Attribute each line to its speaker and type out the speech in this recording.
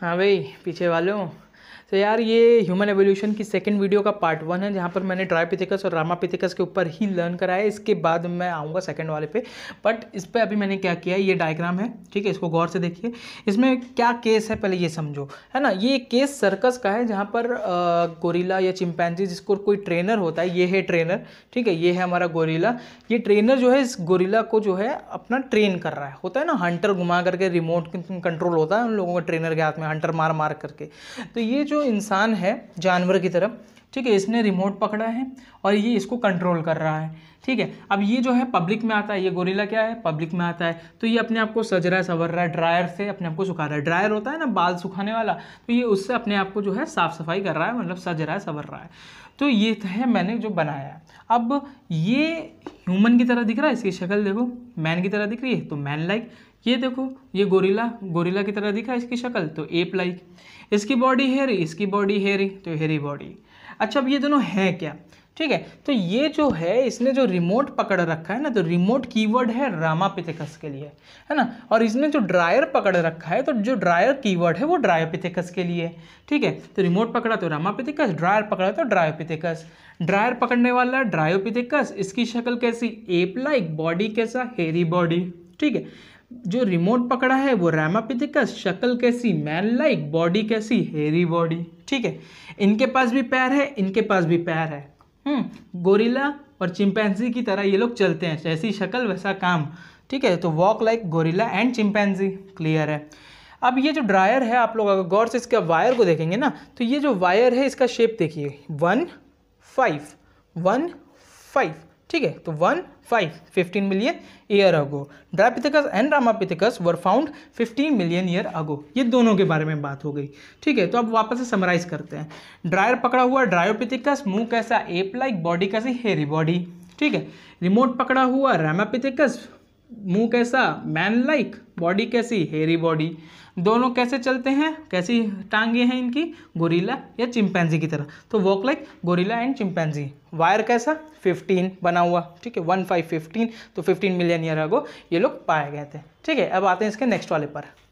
Speaker 1: हाँ भाई पीछे वालों तो यार ये ह्यूमन एवोल्यूशन की सेकेंड वीडियो का पार्ट वन है जहाँ पर मैंने ड्राइपिथिकस और रामापिथिकस के ऊपर ही लर्न कराया इसके बाद मैं आऊँगा सेकेंड वाले पे बट इस पर अभी मैंने क्या किया ये डायग्राम है ठीक है इसको गौर से देखिए इसमें क्या केस है पहले ये समझो है ना ये केस सर्कस का है जहाँ पर गोरीला या चिंपैनजी जिसको कोई ट्रेनर होता है ये है ट्रेनर ठीक है ये है हमारा गोरीला ये ट्रेनर जो है इस गोरीला को जो है अपना ट्रेन कर रहा है होता है ना हंटर घुमा करके रिमोट कंट्रोल होता है उन लोगों का ट्रेनर के हाथ में हंटर मार मार करके तो ये जो जो इंसान है जानवर की तरफ ठीक है इसने रिमोट पकड़ा है और ये इसको कंट्रोल कर रहा है ठीक है अब ये जो है पब्लिक में आता है ये गोरिल्ला क्या है पब्लिक में आता है तो ये अपने आप को सज रहा है संवर रहा है ड्रायर से अपने आप को सुखा रहा है ड्रायर होता है ना बाल सुखाने वाला तो ये उससे अपने आप को जो है साफ़ सफाई कर रहा है मतलब सज रहा है संवर रहा है तो ये है मैंने जो बनाया अब ये ह्यूमन की तरह दिख रहा है इसकी शक्ल देखो मैन की तरह दिख रही है तो मैन लाइक ये देखो ये गोरिला गोरिला की तरह दिख रहा है इसकी शक्ल तो एप लाइक इसकी बॉडी हेरी इसकी बॉडी हेरी तो हेरी बॉडी अच्छा अब ये दोनों हैं क्या ठीक है तो ये जो है इसने जो रिमोट पकड़ रखा है ना तो रिमोट कीवर्ड है पिथेकस के लिए है ना और इसने जो ड्रायर पकड़ रखा है तो जो ड्रायर कीवर्ड है वो पिथेकस के लिए ठीक है तो रिमोट पकड़ा तो पिथेकस ड्रायर पकड़ा तो ड्रायोपिथेकस ड्रायर पकड़ने वाला ड्रायोपिथेकस इसकी शक्ल कैसी एप लाइक बॉडी कैसा हेरी बॉडी ठीक है जो रिमोट पकड़ा है वो रैमापिथिकस शक्ल कैसी मैन लाइक बॉडी कैसी हेरी बॉडी ठीक है इनके पास भी पैर है इनके पास भी पैर है हम्म, गोरिल्ला और चिंपैंजी की तरह ये लोग चलते हैं जैसी शक्ल वैसा काम ठीक है तो walk like gorilla and chimpanzee clear है अब ये जो ड्रायर है आप लोग अगर गौर से इसके वायर को देखेंगे ना तो ये जो वायर है इसका शेप देखिए वन फाइव वन फाइव ठीक है तो one five fifteen million year ago Dryopithecus and Ramapithecus were found fifteen million year ago ये दोनों के बारे में बात हो गई ठीक है तो अब वापस से समराइज करते हैं ड्रायर पकड़ा हुआ ड्रायोपिथिकस मुंह कैसा एप लाइक बॉडी कैसी हेरी बॉडी ठीक है रिमोट पकड़ा हुआ रामापिथिकस मुंह कैसा मैन लाइक बॉडी कैसी हेरी बॉडी दोनों कैसे चलते हैं कैसी टांगे हैं इनकी गोरीला या चिंपैंजी की तरह तो walk like gorilla and chimpanzee were कैसा 15 बना हुआ ठीक है वन फाइव फिफ्टीन तो 15 मिलियन ईयर अगो ये लोग पाए गए थे ठीक है अब आते हैं इसके नेक्स्ट वाले पर